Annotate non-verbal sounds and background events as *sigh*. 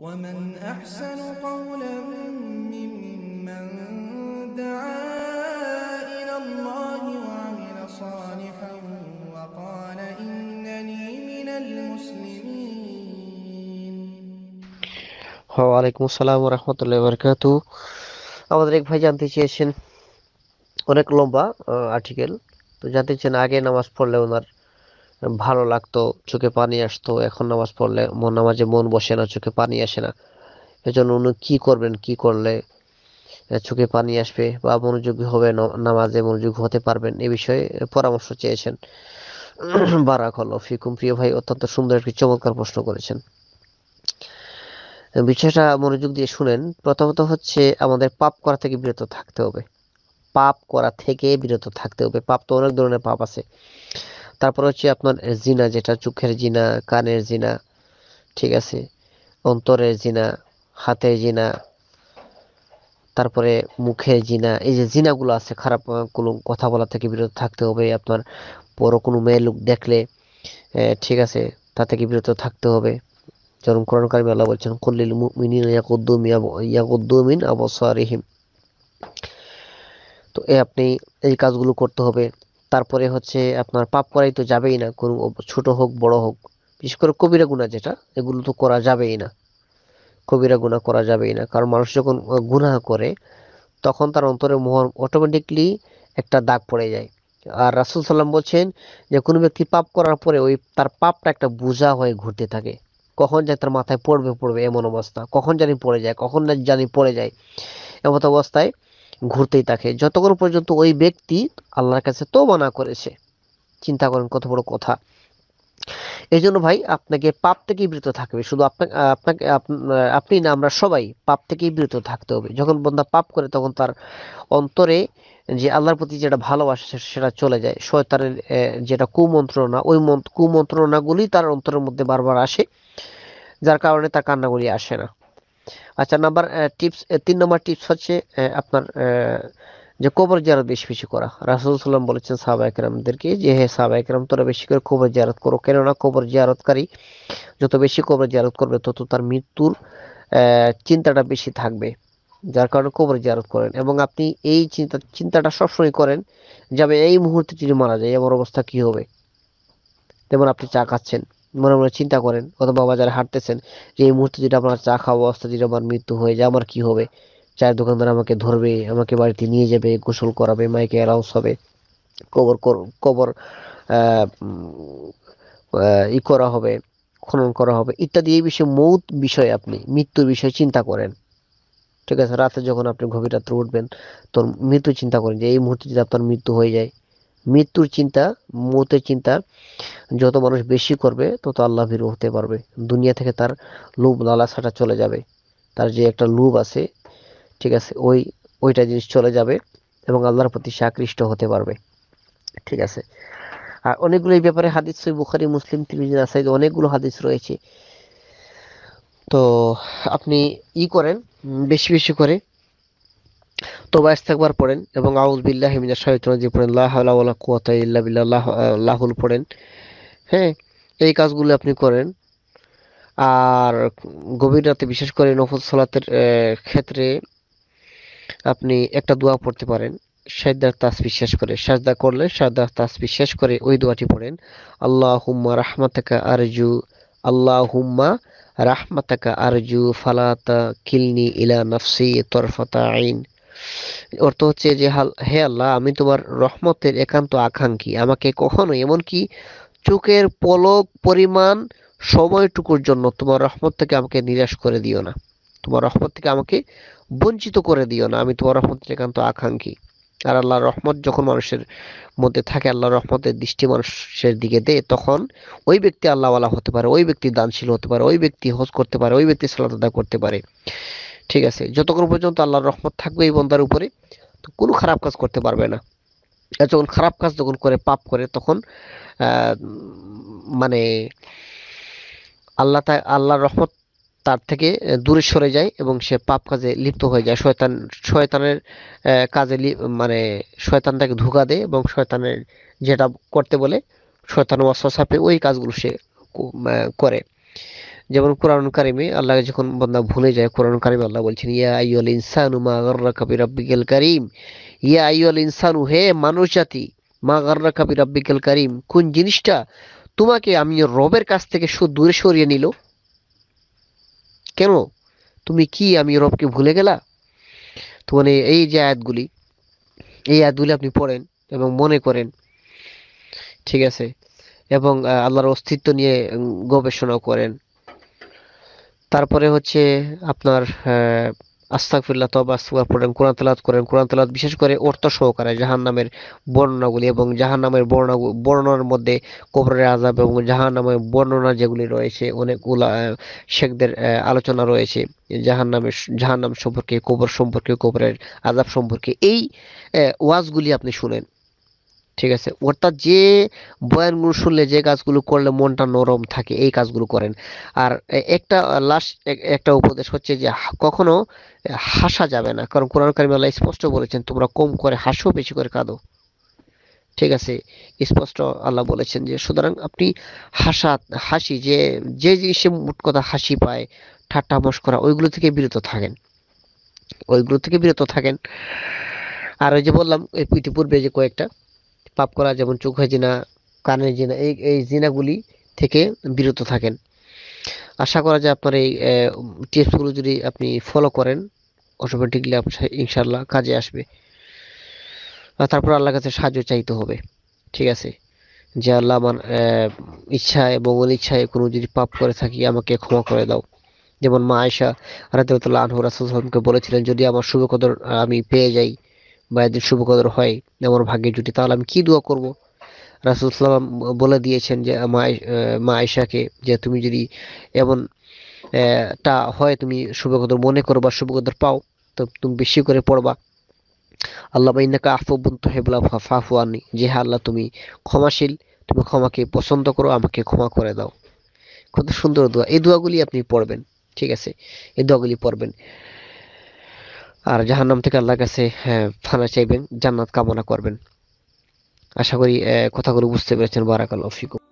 ومن أحسن قولا ممن دعا إلى الله وعمل صالحا وقال إنني من المسلمين وعليكم السلام ورحمة الله وبركاته আমাদের এক ভাই জানতে চেয়েছেন অনেক লম্বা আর্টিকেল তো জানতে চেয়েছেন আগে নামাজ পড়লে ওনার ভালো লাগতো চোখে পানি আসতো এখন নামাজ পড়লে মন নামাজে মন বসে না চোখে পানি আসে না এজন্য উনি কি করবেন কি করলে চোখে পানি আসবে বা মনোযোগী হবে নামাজে মনোযোগ হতে পারবেন এ বিষয়ে পরামর্শ চেয়েছেন *clears throat* বারাক হল ফিকুম প্রিয় ভাই অত্যন্ত সুন্দর একটি চমৎকার প্রশ্ন করেছেন বিষয়টা মনোযোগ দিয়ে শুনেন প্রথমত হচ্ছে আমাদের পাপ করা থেকে বিরত থাকতে হবে পাপ করা থেকে বিরত থাকতে হবে পাপ তো অনেক ধরনের পাপ আছে তারপর হচ্ছে আপনার জিনা যেটা চোখের জিনা কানের জিনা ঠিক আছে অন্তরের জিনা হাতের জিনা তারপরে মুখে জিনা এই যে জিনাগুলো আছে খারাপ কোনো কথা বলা থেকে বিরত থাকতে হবে আপনার বড় কোনো মেয়ে লোক দেখলে ঠিক আছে তা থেকে বিরত থাকতে হবে যেমন কোরআনকারী আল্লাহ বলছেন কল্লিল মুমিনিন ইয়াকুদ্দুম ইয়াকুদ্দুমিন আবসারিহিম তো এ আপনি এই কাজগুলো করতে হবে তারপরে হচ্ছে আপনার পাপ করাই তো যাবেই না কোনো ছোট হোক বড় হোক বিশেষ করে কবিরা গুণা যেটা এগুলো তো করা যাবেই না কবিরা গুণা করা যাবেই না কারণ মানুষ যখন গুণা করে তখন তার অন্তরে মোহর অটোমেটিকলি একটা দাগ পড়ে যায় আর রাসুল সাল্লাম বলছেন যে কোনো ব্যক্তি পাপ করার পরে ওই তার পাপটা একটা বোঝা হয়ে ঘুরতে থাকে কখন যে তার মাথায় পড়বে পড়বে এমন অবস্থা কখন জানি পড়ে যায় কখন জানি পড়ে যায় এমত অবস্থায় ঘুরতেই থাকে যতক্ষণ পর্যন্ত ওই ব্যক্তি আল্লাহর কাছে তওবা না করেছে চিন্তা করেন কত বড় কথা এই জন্য ভাই আপনাকে পাপ থেকে বিরত থাকবে শুধু আপনাকে আপনি না আমরা সবাই পাপ থেকে বিরত থাকতে হবে যখন বন্ধা পাপ করে তখন তার অন্তরে যে আল্লাহর প্রতি যেটা ভালোবাসে সেটা চলে যায় শয়তানের যেটা কুমন্ত্রণা ওই কুমন্ত্রণাগুলি তার অন্তরের মধ্যে বারবার আসে যার কারণে তার কান্নাগুলি আসে না আচ্ছা নাম্বার টিপস তিন নম্বর টিপস হচ্ছে আপনার যে কবর জারত বেশি বেশি করা রাসুল সাল্লাম বলেছেন সাহবা একরামদেরকে যে হ্যাঁ সাহবা একরাম তোরা বেশি করে কবর জারত করো কেননা কবর জারতকারী যত বেশি কবর জারত করবে তত তার মৃত্যুর চিন্তাটা বেশি থাকবে যার কারণে কবর জারত করেন এবং আপনি এই চিন্তা চিন্তাটা সবসময় করেন যাবে এই মুহূর্তে তিনি মারা যাই আমার অবস্থা কি হবে তেমন আপনি চা খাচ্ছেন মনে মনে চিন্তা করেন অথবা বাজারে হাঁটতেছেন যে এই মুহূর্তে যদি আপনার চা খাওয়া অবস্থা যদি আমার মৃত্যু হয়ে যায় আমার কি হবে চায়ের দোকানদার আমাকে ধরবে আমাকে বাড়িতে নিয়ে যাবে গোসল করাবে মাইকে অ্যালাউন্স হবে কবর কবর ই করা হবে খনন করা হবে ইত্যাদি এই বিষয়ে মৌত বিষয়ে আপনি মৃত্যুর বিষয়ে চিন্তা করেন ঠিক আছে রাতে যখন আপনি গভীর রাত্রে উঠবেন তোর মৃত্যু চিন্তা করেন যে এই মুহূর্তে যদি আপনার মৃত্যু হয়ে যায় মৃত্যুর চিন্তা মতের চিন্তা যত মানুষ বেশি করবে তত আল্লাহ ভীরু হতে পারবে দুনিয়া থেকে তার লোভ লালাসাটা চলে যাবে তার যে একটা লোভ আছে ঠিক আছে ওই ওইটা জিনিস চলে যাবে এবং আল্লাহর প্রতি সে আকৃষ্ট হতে পারবে ঠিক আছে আর অনেকগুলো এই ব্যাপারে হাদিস সই বুখারি মুসলিম তিরমিজি আছে অনেকগুলো হাদিস রয়েছে তো আপনি ই করেন বেশি বেশি করে তোবা ইস্তেকবার পড়েন এবং আউজ বিল্লাহ হিমিনা শয়তন জি পড়েন লাহাউলা কুয়াতা বিল্লাহ লাহুল পড়েন হ্যাঁ এই কাজগুলো আপনি করেন আর গভীর রাতে বিশেষ করে নফল সালাতের ক্ষেত্রে আপনি একটা দোয়া পড়তে পারেন সাজদার তাসবি শেষ করে সাজদা করলে সাজদার তাসবি শেষ করে ওই দোয়াটি পড়েন আল্লাহ হুম্মা রাহমাতাকা আরজু আল্লাহ হুম্মা রাহমাতাকা আরজু ফালাতা কিলনি ইলা নাফসি তরফতা আইন অর্থ হচ্ছে যে হে আল্লাহ আমি তোমার রহমতের একান্ত আকাঙ্ক্ষী আমাকে কখনো এমনকি চোখের পলক পরিমাণ সময়টুকুর জন্য তোমার রহমত থেকে আমাকে নিরাশ করে দিও না তোমার রহমত থেকে আমাকে বঞ্চিত করে দিও না আমি তোমার রহমতের একান্ত আকাঙ্ক্ষী আর আল্লাহর রহমত যখন মানুষের মধ্যে থাকে আল্লাহর রহমতের দৃষ্টি মানুষের দিকে দেয় তখন ওই ব্যক্তি আল্লাহওয়ালা হতে পারে ওই ব্যক্তি দানশীল হতে পারে ওই ব্যক্তি হজ করতে পারে ওই ব্যক্তি সালাদ করতে পারে ঠিক আছে যতক্ষণ পর্যন্ত আল্লাহর রহমত থাকবে এই বন্দার উপরে তো কোনো খারাপ কাজ করতে পারবে না যখন খারাপ কাজ যখন করে পাপ করে তখন মানে আল্লাহ তা আল্লাহর রহমত তার থেকে দূরে সরে যায় এবং সে পাপ কাজে লিপ্ত হয়ে যায় শয়তান শয়তানের কাজে মানে শয়তান তাকে ধোকা দেয় এবং শয়তানের যেটা করতে বলে শয়তান ওয়াসা পেয়ে ওই কাজগুলো সে করে যেমন কোরআন কারিমে আল্লাহ যখন বন্দা ভুলে যায় কোরআন কারিমে আল্লাহ বলছেন ইয়া আইয়ুল ইনসানু মা গাররাকা বিরাব্বিকাল কারীম ইয়া আইয়ুল ইনসানু হে মানুষ জাতি মা গাররাকা বিরাব্বিকাল কারীম কোন জিনিসটা তোমাকে আমি রবের কাছ থেকে দূরে সরিয়ে নিল কেন তুমি কি আমি রবকে ভুলে গেলা তো মানে এই যে আয়াতগুলি এই আয়াতগুলি আপনি পড়েন এবং মনে করেন ঠিক আছে এবং আল্লাহর অস্তিত্ব নিয়ে গবেষণা করেন তারপরে হচ্ছে আপনার আস্তাকফিল্লা তবা আস্তাক পড়েন কোরআন তালাত করেন কোরআন তালাত বিশেষ করে অর্থ সহকারে জাহান নামের বর্ণনাগুলি এবং জাহান নামের বর্ণনা বর্ণনার মধ্যে কবরের আজাব এবং জাহান নামের বর্ণনা যেগুলি রয়েছে অনেক উলা শেখদের আলোচনা রয়েছে জাহান নামের জাহান নাম সম্পর্কে কবর সম্পর্কে কবরের আজাব সম্পর্কে এই ওয়াজগুলি আপনি শুনেন ঠিক আছে অর্থাৎ যে বয়ানগুলো শুনলে যে কাজগুলো করলে মনটা নরম থাকে এই কাজগুলো করেন আর একটা লাস্ট একটা উপদেশ হচ্ছে যে কখনো হাসা যাবে না কারণ কোরআন কারিম আল্লাহ স্পষ্ট বলেছেন তোমরা কম করে হাসো বেশি করে কাঁদো ঠিক আছে স্পষ্ট আল্লাহ বলেছেন যে সুতরাং আপনি হাসা হাসি যে যে জিনিসে মোট কথা হাসি পায় ঠাট্টা মস্করা ওইগুলো থেকে বিরত থাকেন ওইগুলো থেকে বিরত থাকেন আর ওই যে বললাম ইতিপূর্বে যে কয়েকটা পাপ করা যেমন চোখে জিনা কানের জিনা এই এই জিনাগুলি থেকে বিরত থাকেন আশা করা যায় আপনার এই টিপসগুলো যদি আপনি ফলো করেন অটোমেটিকলি আপনার ইনশাল্লাহ কাজে আসবে আর তারপর আল্লাহর কাছে সাহায্য চাইতে হবে ঠিক আছে যে আল্লাহ আমার ইচ্ছায় এবং অনিচ্ছায় কোনো যদি পাপ করে থাকি আমাকে ক্ষমা করে দাও যেমন মা আয়সা রাদিউল্লাহ আনহু রাসুলকে বলেছিলেন যদি আমার শুভকদর আমি পেয়ে যাই বা এদের শুভকদর হয় আমার ভাগ্যে জুটি তাহলে আমি কি দোয়া করব রাসুল সাল্লাম বলে দিয়েছেন যে মা আয়সাকে যে তুমি যদি এমন তা হয় তুমি শুভকদর মনে করো বা শুভকদর পাও তো তুমি বেশি করে পড়বা আল্লাহ ইন্নাকা আফবুন হেবলা ফাফু আনি যে হ্যাঁ আল্লাহ তুমি ক্ষমাশীল তুমি ক্ষমাকে পছন্দ করো আমাকে ক্ষমা করে দাও কত সুন্দর দোয়া এই দোয়াগুলি আপনি পড়বেন ঠিক আছে এই দোয়াগুলি পড়বেন আর জাহান্নাম থেকে আল্লাহর কাছে হ্যাঁ, ফানা চাইবেন জান্নাত কামনা করবেন আশা করি কথাগুলো বুঝতে পেরেছেন বারাকাল অফিকুম